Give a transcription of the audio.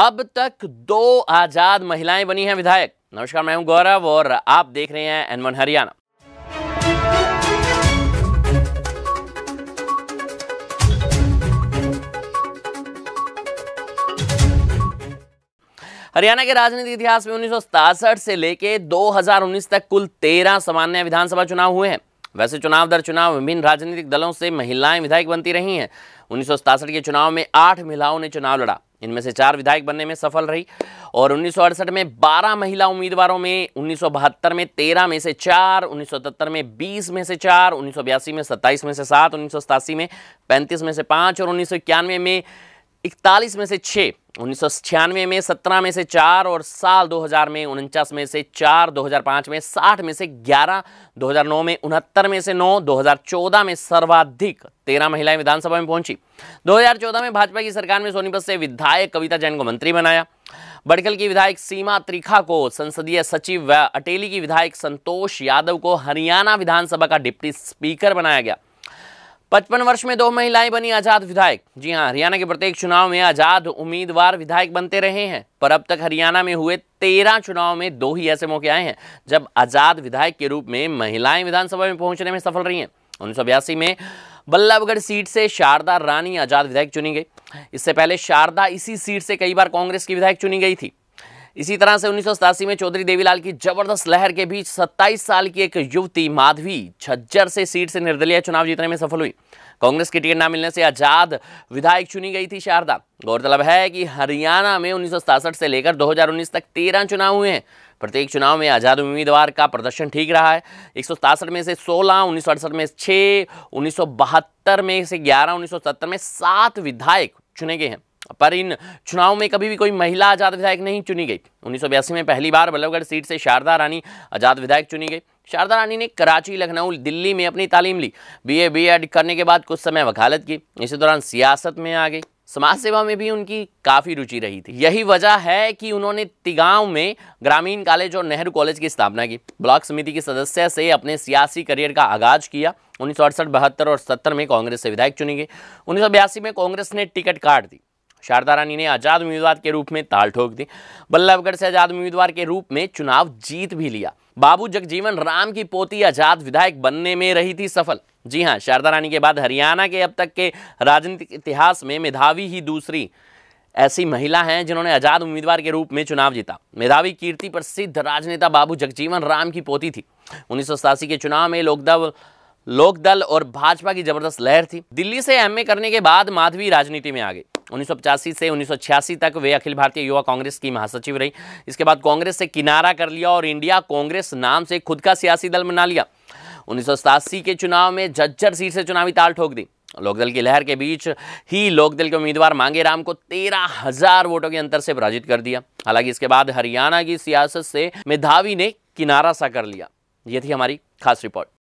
अब तक दो आजाद महिलाएं बनी हैं विधायक नमस्कार मैं हूं गौरव और आप देख रहे हैं एनवन हरियाणा हरियाणा के राजनीतिक इतिहास में उन्नीस से लेकर 2019 तक कुल 13 सामान्य विधानसभा चुनाव हुए हैं वैसे चुनाव दर चुनाव विभिन्न राजनीतिक दलों से महिलाएं विधायक बनती रही हैं उन्नीस के चुनाव में आठ महिलाओं ने चुनाव लड़ा इनमें से चार विधायक बनने में सफल रही और उन्नीस में 12 महिला उम्मीदवारों में उन्नीस में 13 में से चार उन्नीस में 20 में से चार उन्नीस में 27 में से सात उन्नीस में 35 में से पाँच और उन्नीस में इकतालीस में से छः उन्नीस में सत्रह में से चार और साल 2000 में उनचास में से चार 2005 में 60 में से 11 2009 में उनहत्तर में से नौ 2014 में सर्वाधिक तेरह महिलाएं विधानसभा में पहुंची 2014 में भाजपा की सरकार में सोनीपत से विधायक कविता जैन को मंत्री बनाया बड़कल की विधायक सीमा त्रिखा को संसदीय सचिव व अटेली की विधायक संतोष यादव को हरियाणा विधानसभा का डिप्टी स्पीकर बनाया गया पचपन वर्ष में दो महिलाएं बनी आजाद विधायक जी हाँ हरियाणा के प्रत्येक चुनाव में आजाद उम्मीदवार विधायक बनते रहे हैं पर अब तक हरियाणा में हुए तेरह चुनाव में दो ही ऐसे मौके आए हैं जब आजाद विधायक के रूप में महिलाएं विधानसभा में पहुंचने में सफल रही हैं उन्नीस में बल्लभगढ़ सीट से शारदा रानी आजाद विधायक चुनी गई इससे पहले शारदा इसी सीट से कई बार कांग्रेस की विधायक चुनी गई थी इसी तरह से उन्नीस में चौधरी देवीलाल की जबरदस्त लहर के बीच 27 साल की एक युवती माधवी छज्जर से सीट से निर्दलीय चुनाव जीतने में सफल हुई कांग्रेस की टिकट न मिलने से आजाद विधायक चुनी गई थी शारदा गौरतलब है कि हरियाणा में उन्नीस से लेकर 2019 तक तेरह चुनाव हुए हैं प्रत्येक चुनाव में आज़ाद उम्मीदवार का प्रदर्शन ठीक रहा है एक में से 16, उन्नीस में 6, उन्नीस में से 11, उन्नीस में सात विधायक चुने गए हैं पर इन चुनाव में कभी भी कोई महिला आजाद विधायक नहीं चुनी गई उन्नीस में पहली बार बल्लभगढ़ सीट से शारदा रानी आजाद विधायक चुनी गई शारदा रानी ने कराची लखनऊ दिल्ली में अपनी तालीम ली बीए बीएड करने के बाद कुछ समय वकालत की इसी दौरान सियासत में आ गई समाज सेवा में भी उनकी काफ़ी रुचि रही थी यही वजह है कि उन्होंने तिगांव में ग्रामीण कॉलेज और नेहरू कॉलेज की स्थापना की ब्लॉक समिति की सदस्य से अपने सियासी करियर का आगाज किया उन्नीस सौ और सत्तर में कांग्रेस से विधायक चुनी गई उन्नीस में कांग्रेस ने टिकट काट दी शारदा रानी ने आज़ाद उम्मीदवार के रूप में ताल ठोक दी बल्लभगढ़ से आज़ाद उम्मीदवार के रूप में चुनाव जीत भी लिया बाबू जगजीवन राम की पोती आज़ाद विधायक बनने में रही थी सफल जी हाँ शारदा रानी के बाद हरियाणा के अब तक के राजनीतिक इतिहास में मेधावी ही दूसरी ऐसी महिला हैं जिन्होंने आज़ाद उम्मीदवार के रूप में चुनाव जीता मेधावी कीर्ति प्रसिद्ध राजनेता बाबू जगजीवन राम की पोती थी उन्नीस के चुनाव में लोकदल लोकदल और भाजपा की जबरदस्त लहर थी दिल्ली से एमए करने के बाद माधवी राजनीति में आ गई उन्नीस से उन्नीस तक वे अखिल भारतीय युवा कांग्रेस की महासचिव रही इसके बाद कांग्रेस से किनारा कर लिया और इंडिया कांग्रेस नाम से खुद का सियासी दल बना लिया उन्नीस के चुनाव में जज्जर सीट से चुनावी ताल ठोक दी लोकदल की लहर के बीच ही लोकदल के उम्मीदवार मांगे राम को तेरह हजार वोटों के अंतर से पराजित कर दिया हालांकि इसके बाद हरियाणा की सियासत से मेधावी ने किनारा सा कर लिया ये थी हमारी खास रिपोर्ट